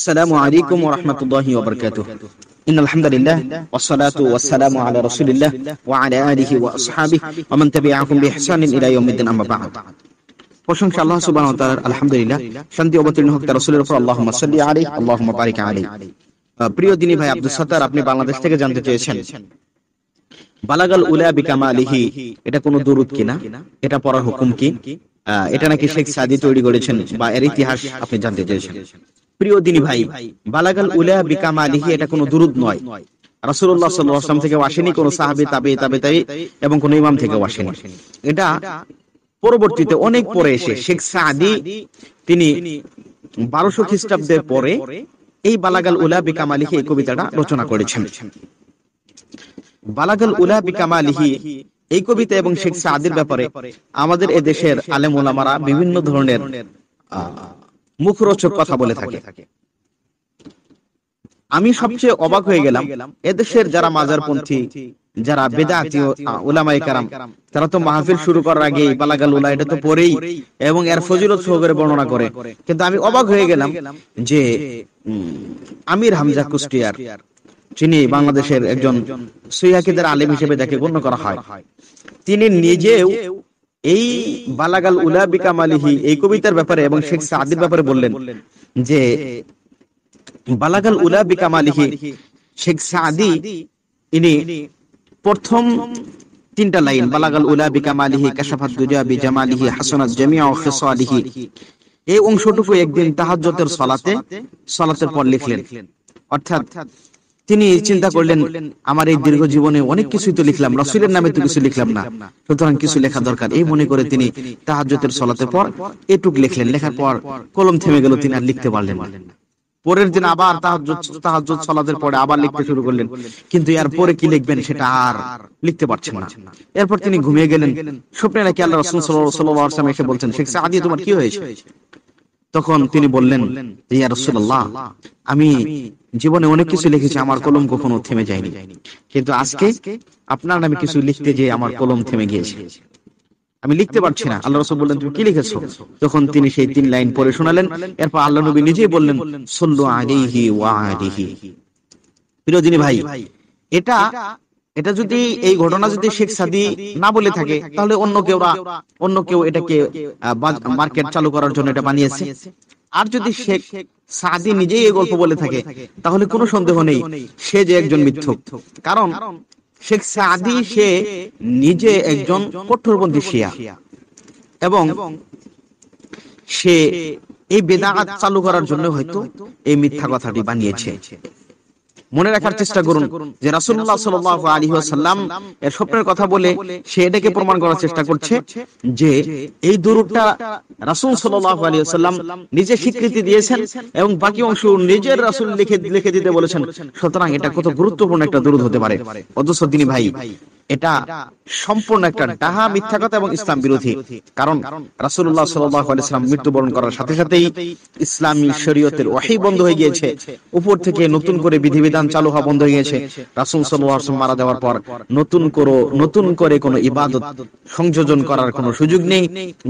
الحمد لله والسلام على رسول الله وعلى ومن تبعهم يوم الدين بعد প্রশংসা আল্লাহ আলহামদুলিল্লাহ শান্তি অবতীর্ণ হোক তার উপর সাল্লি বারিক প্রিয় দিনী ভাই আব্দুল সাত্তার আপনি বাংলাদেশ থেকে জানতে চেয়েছেন বালাগাল উলা আলিহি এটা কোন দুরুদ কিনা এটা পড়ার হুকুম কি এটা নাকি শেখ সাদি তৈরি করেছেন বা এর ইতিহাস আপনি জানতে চেয়েছেন প্রিয় দিনী ভাই বালাগাল উলা বিকামালিহি এটা কোনো দুরুদ নয় রাসূলুল্লাহ সাল্লাল্লাহু আলাইহি থেকে আসেনি কোনো সাহাবী তাবে তাবে তাই এবং কোনো ইমাম থেকে আসেনি এটা পরবর্তীতে অনেক পরে এসে শেখ সাদি তিনি বারোশো খ্রিস্টাব্দের পরে এই বালাগাল উলা বিকামালিহি এই কবিতাটা রচনা করেছেন বালাগাল উলা বিকামালিহি এই কবিতা এবং শেখ সাদির ব্যাপারে আমাদের এদেশের আলেম ওলামারা বিভিন্ন ধরনের মুখরোচক কথা বলে থাকে আমি সবচেয়ে অবাক হয়ে গেলাম এদেশের যারা মাজারপন্থী যারা বেদাতীয় তারা তো মাহফিল শুরু করার আগে বালাগাল উলা এটা তো পরেই এবং এর ফজিলত বর্ণনা করে কিন্তু আমি অবাক হয়ে গেলাম যে আমির হামজা কুষ্টিয়ার বাংলাদেশের একজন সৈয়াকিদের আলেম হিসেবে দেখে গণ্য করা হয় তিনি নিজেও এই বালাগাল উলাবিকা মালিহি এই কবিতার ব্যাপারে এবং শেখ সাদির ব্যাপারে বললেন যে বালাগাল উলাবিকা মালিহি শেখ সাদি ইনি প্রথম তিনটা লাইন বালাগাল উলাবি মালিহি কাশাফাত দুজাবি জামালিহি হাসানাত জামিয়া ও খিসালিহি এই অংশটুকু একদিন তাহাজ্জুদের সালাতে সালাতের পর লিখলেন অর্থাৎ তিনি চিন্তা করলেন আমার এই দীর্ঘ জীবনে অনেক কিছুই তো লিখলাম রসুলের নামে তো কিছু লিখলাম না সুতরাং কিছু লেখা দরকার এই মনে করে তিনি তাহাজের সলাতে পর এটুক লিখলেন লেখার পর কলম থেমে গেল তিনি আর লিখতে পারলেন না পরের দিন আবার তাহাজ সালাতের পরে আবার লিখতে শুরু করলেন কিন্তু এর পরে কি লিখবেন সেটা আর লিখতে পারছেন না এরপর তিনি ঘুমিয়ে গেলেন স্বপ্নে নাকি আল্লাহ রসুল সাল্লাল্লাহু আলাইহি এসে বলছেন শেখ সাদি তোমার কি হয়েছে তখন তিনি বললেন আমি জীবনে অনেক কিছু লিখেছি আমার কলম কখনো থেমে যায়নি কিন্তু আজকে আপনার নামে কিছু লিখতে যে আমার কলম থেমে গিয়েছে আমি লিখতে পারছি না আল্লাহ রসুল বললেন তুমি কি লিখেছো তখন তিনি সেই তিন লাইন পড়ে শোনালেন এরপর আল্লাহ নবী নিজেই বললেন সল্লু আলিহি ওয়া আলিহি প্রিয় ভাই এটা এটা যদি এই ঘটনা যদি শেখ সাদি না বলে থাকে তাহলে অন্য কেউ অন্য কেউ এটাকে মার্কেট চালু করার জন্য এটা বানিয়েছে আর যদি শেখ সাদি নিজেই এই গল্প বলে থাকে তাহলে কোনো সন্দেহ নেই সে যে একজন মিথ্যুক কারণ শেখ সাদি সে নিজে একজন কঠোরপন্থী শিয়া এবং সে এই বেদাঘাত চালু করার জন্য হয়তো এই মিথ্যা কথাটি বানিয়েছে মনে রাখার চেষ্টা করুন যে রাসুল্লাহ সাল আলী সাল্লাম এর স্বপ্নের কথা বলে সে এটাকে প্রমাণ করার চেষ্টা করছে যে এই দুরুটা রাসুল সাল আলী সাল্লাম নিজে স্বীকৃতি দিয়েছেন এবং বাকি অংশ নিজের রাসুল লিখে লিখে দিতে বলেছেন সুতরাং এটা কত গুরুত্বপূর্ণ একটা দুরুদ হতে পারে অথচ দিনী ভাই এটা সম্পূর্ণ একটা ডাহা মিথ্যা কথা এবং ইসলাম বিরোধী কারণ রাসুল্লাহ সাল্লাম মৃত্যুবরণ করার সাথে সাথেই ইসলামী শরীয়তের ওয়াহি বন্ধ হয়ে গিয়েছে উপর থেকে নতুন করে বিধিবিধান চালু হওয়া বন্ধ হয়ে গেছে রাসুল সাল্লাম মারা যাওয়ার পর নতুন করো নতুন করে কোনো ইবাদত সংযোজন করার কোনো সুযোগ নেই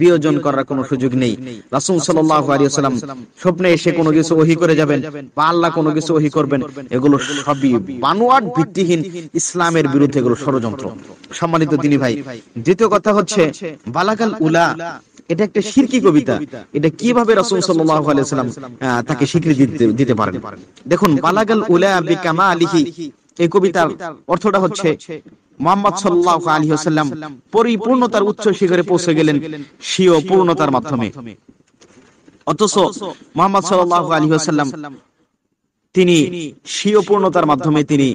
বিয়োজন করার কোনো সুযোগ নেই রাসুল সাল্লাহ আলিয়াল্লাম স্বপ্নে এসে কোনো কিছু ওহি করে যাবেন বা আল্লাহ কোনো কিছু ওহি করবেন এগুলো সবই বানোয়ার ভিত্তিহীন ইসলামের বিরুদ্ধে এগুলো ষড়যন্ত্র সম্মানিত তিনি ভাই দ্বিতীয় কথা হচ্ছে বালাকাল উলা এটা একটা কবিতা এটা কিভাবে সাল্লাম তাকে স্বীকৃতি দিতে পারেন দেখুন বালাগাল উলা বিকামা আলিহি এই কবিতার অর্থটা হচ্ছে মোহাম্মদ সাল্লাহ আলী হাসাল্লাম পরিপূর্ণতার উচ্চ শিখরে পৌঁছে গেলেন সিও পূর্ণতার মাধ্যমে অথচ মোহাম্মদ সাল্লাহ আলী হাসাল্লাম তিনি স্বীয় পূর্ণতার মাধ্যমে তিনি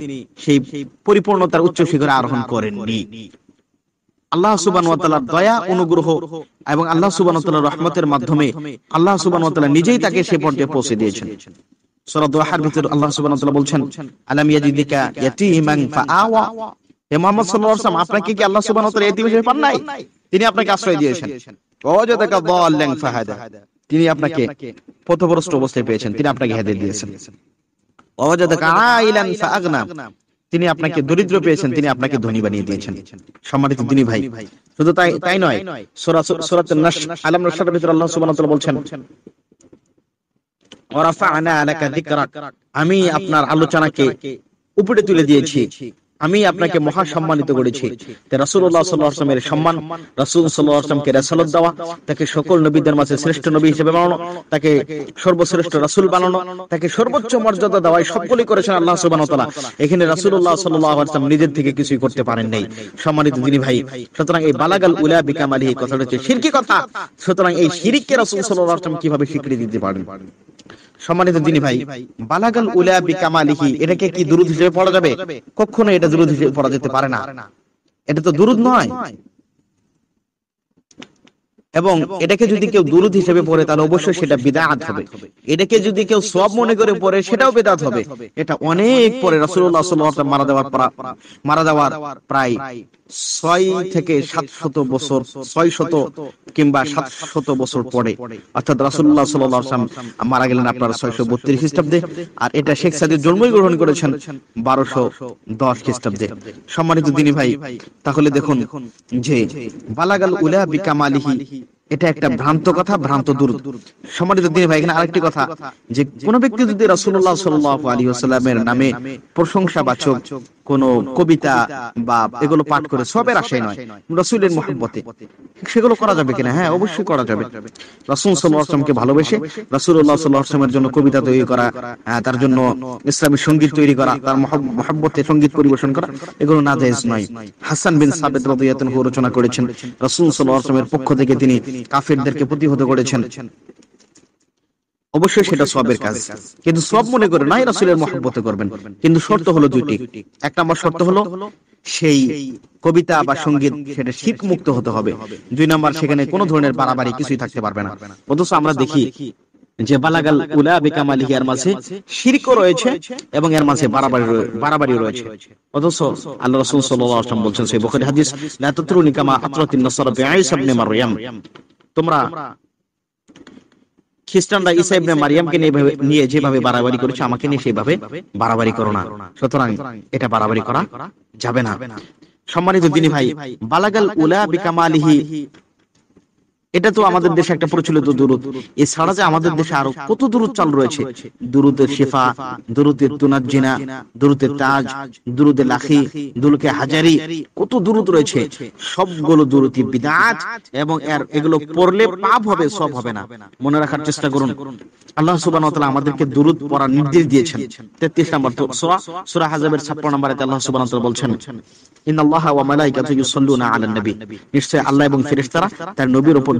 সেই পরিপূর্ণতার উচ্চ শিখরে আরোহণ করেননি আল্লাহ সুবান দয়া অনুগ্রহ এবং আল্লাহ সুবান রহমতের মাধ্যমে আল্লাহ সুবান নিজেই তাকে সে পর্যায়ে পৌঁছে দিয়েছেন ভিতর আল্লাহ সুবান বলছেন আলাম ইয়াজিদিকা হে সাল্লাল্লাহু আলাইহি আপনাকে কি আল্লাহ তাআলা হিসেবে পান নাই তিনি আপনাকে আশ্রয় দিয়েছেন ওয়াজাদাকা দাল্লান ফাহাদা তিনি আপনাকে পথভ্রষ্ট অবস্থায় পেয়েছেন তিনি আপনাকে হেদায়েত দিয়েছেন তিনি আপনাকে দরিদ্র পেয়েছেন তিনি আপনাকে ধনী বানিয়ে দিয়েছেন সম্মানিত দিনী ভাই শুধু তাই তাই নয় সোরা সোরাত নাস আলম রাশার ভিতর আল্লাহ সুবহানাহু ওয়া তাআলা বলছেন ওয়া রাফা'না আলাকা যিকরাক আমি আপনার আলোচনাকে উপরে তুলে দিয়েছি আমি আপনাকে মহা সম্মানিত করেছি সম্মান দেওয়া তাকে সকল নবীদের মাঝে শ্রেষ্ঠ নবী হিসেবে বানানো তাকে সর্বশ্রেষ্ঠ রাসুল বানানো তাকে সর্বোচ্চ মর্যাদা দেওয়াই সবগুলি করেছেন আল্লাহ সুবান এখানে রাসুল্লাহ সাল্লাহাম নিজের থেকে কিছুই করতে পারেন নাই সম্মানিত তিনি ভাই সুতরাং এই বালাগাল উলা বিকাম আলী কথাটা হচ্ছে সিরকি কথা সুতরাং এই সিরিককে রাসুল সাল্লাহাম কিভাবে স্বীকৃতি দিতে পারেন সম্মানিত দিনী ভাই বালাগাল উলা বিকামালিহি এটাকে কি দুরুদ হিসেবে পড়া যাবে কখনো এটা দুরুদ হিসেবে পড়া যেতে পারে না এটা তো দুরুদ নয় এবং এটাকে যদি কেউ দুরুদ হিসেবে পড়ে তাহলে অবশ্যই সেটা বিদাত হবে এটাকে যদি কেউ সব মনে করে পড়ে সেটাও বিদাত হবে এটা অনেক পরে রাসূলুল্লাহ সাল্লাল্লাহু আলাইহি ওয়াসাল্লাম মারা যাওয়ার মারা যাওয়ার প্রায় ছয় থেকে বছর ছয় শত কিংবা বছর পরে অর্থাৎ রাসুল্লাহ সাল্লাম মারা গেলেন আপনার বত্রিশ খ্রিস্টাব্দে আর এটা শেখ জন্মই গ্রহণ করেছেন বারোশো দশ খ্রিস্টাব্দে সম্মানিত দিনী ভাই তাহলে দেখুন যে বালাগাল উলা বিকামালিহি এটা একটা ভ্রান্ত কথা ভ্রান্ত দূর সম্মানিত দিনী ভাই এখানে আরেকটি কথা যে কোন ব্যক্তি যদি রাসুল্লাহ সাল্লাহ আলী আসসালামের নামে বাচক কোনো কবিতা বা এগুলো পাঠ করে সবের আশায় নয় রসুলের মহব্বতে সেগুলো করা যাবে কিনা হ্যাঁ, হ্যাঁ অবশ্যই করা যাবে রসুল সাল্লাহামকে ভালোবেসে রসুল্লাহ সাল্লাহামের জন্য কবিতা তৈরি করা তার জন্য ইসলামী সঙ্গীত তৈরি করা তার মহব্বতে সঙ্গীত পরিবেশন করা এগুলো না জায়েজ নয় হাসান বিন সাবেদ রবিয়াতন রচনা করেছেন রসুল সাল্লাহামের পক্ষ থেকে তিনি কাফেরদেরকে প্রতিহত করেছেন অবশ্যই সেটা সবের কাজ কিন্তু সব মনে করে নাই রাসুলের মহব্বতে করবেন কিন্তু শর্ত হলো দুটি এক নম্বর শর্ত হলো সেই কবিতা বা সঙ্গীত সেটা শীত মুক্ত হতে হবে দুই নম্বর সেখানে কোনো ধরনের বাড়াবাড়ি কিছুই থাকতে পারবে না অথচ আমরা দেখি যে বালাগাল উলা বেকাম আলী এর মাঝে শিরক রয়েছে এবং এর মাঝে বাড়াবাড়ি রয়েছে অথচ আল্লাহ রাসূল সাল্লাল্লাহু আলাইহি ওয়াসাল্লাম বলছেন সেই বুখারী হাদিস লা তাতরুনি কামা আতরাতিন নাসারা বিআইসা ইবনে মারইয়াম তোমরা খ্রিস্টানরা ইসাইবনে মারিয়ামকে নিয়ে যেভাবে বাড়াবাড়ি করেছে আমাকে নিয়ে সেভাবে বাড়াবাড়ি করো না সুতরাং এটা বাড়াবাড়ি করা যাবে না সম্মানিত দিনী ভাই বালাগাল উলা বিকামালিহি এটা তো আমাদের দেশে একটা প্রচলিত দূরত এছাড়া যে আমাদের দেশে আরো কত দূরত চালু রয়েছে দূরতের শেফা দূরতের তুনার জিনা দূরতের তাজ দুরুদে লাখি দূরকে হাজারি কত দূরত রয়েছে সবগুলো দূরতি বিদাত এবং এর এগুলো পড়লে পাপ হবে সব হবে না মনে রাখার চেষ্টা করুন আল্লাহ সুবহানাহু ওয়া তাআলা আমাদেরকে দূরত পড়ার নির্দেশ দিয়েছেন 33 নম্বর সূরা সূরা হাজাবের 56 নম্বরে আল্লাহ সুবহানাহু ওয়া তাআলা বলছেন ইন্নাল্লাহা ওয়া মালাইকাতুহু ইউসাল্লুনা আলান নবী নিশ্চয় আল্লাহ এবং ফেরেশতারা তার নবীর উপর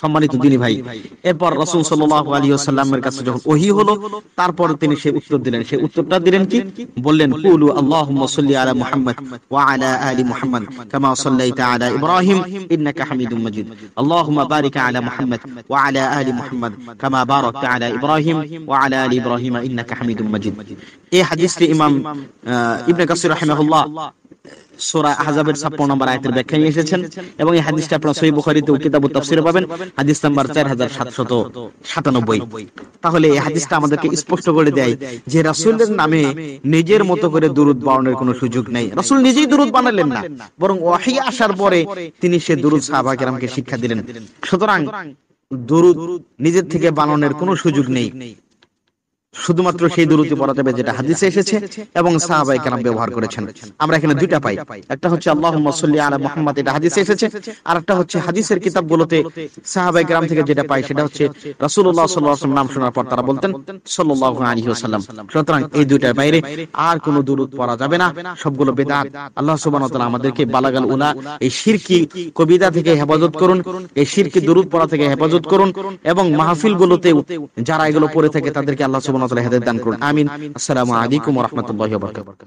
সম্মানিত দিনী ভাই এরপর রসুল সাল্লাহ আলী সাল্লামের কাছে যখন ওহি হলো তারপর তিনি সেই উত্তর দিলেন সেই উত্তরটা দিলেন কি বললেন কুলু আল্লাহ আলা মুহাম্মদ ওয়া আলা আলি মুহাম্মদ কামা সাল্লাইতা আলা ইব্রাহিম ইন্নাকা হামিদুম মাজিদ আল্লাহুম্মা বারিক আলা মুহাম্মদ ওয়া আলা আলি মুহাম্মদ কামা বারাকতা আলা ইব্রাহিম ওয়া আলা আলি ইব্রাহিম ইন্নাকা হামিদুম মাজিদ এই হাদিসটি ইমাম ইবনে কাসির রাহিমাহুল্লাহ সোরা আহজাবের ছাপ্পান্ন নম্বর আয়াতের ব্যাখ্যা নিয়ে এসেছেন এবং এই হাদিসটা আপনারা সহি বুখারিতে কিতাবু তাফসিরে পাবেন হাদিস নাম্বার চার হাজার সাতশত সাতানব্বই তাহলে এই হাদিসটা আমাদেরকে স্পষ্ট করে দেয় যে রাসুলের নামে নিজের মতো করে দুরুদ বানানোর কোনো সুযোগ নেই রাসুল নিজেই দুরুদ বানালেন না বরং ওয়াহি আসার পরে তিনি সে দুরুদ সাহাবাকেরামকে শিক্ষা দিলেন সুতরাং দুরুদ নিজের থেকে বানানোর কোনো সুযোগ নেই শুধুমাত্র সেই দুরুতি পড়া যাবে যেটা হাদিসে এসেছে এবং সাহাবাই কেন ব্যবহার করেছেন আমরা এখানে দুইটা পাই একটা হচ্ছে আল্লাহ আলা মোহাম্মদ এটা হাদিসে এসেছে আর একটা হচ্ছে হাদিসের গুলোতে সাহাবাই গ্রাম থেকে যেটা পাই সেটা হচ্ছে রাসূলুল্লাহ সাল্লাল্লাহু নাম শোনার পর তারা বলতেন সুতরাং এই দুইটার বাইরে আর কোনো পড়া যাবে না সবগুলো বেদাত আল্লাহ আমাদেরকে বালাগাল উলা এই কবিতা থেকে হেফাজত করুন এই শিরকি দুরুত পড়া থেকে হেফাজত করুন এবং গুলোতে যারা এগুলো পড়ে থাকে তাদেরকে আল্লাহ সুবান তালা হেদায়ত দান করুন আমিন আসসালামু আলাইকুম রহমতুল্লাহ বরকাত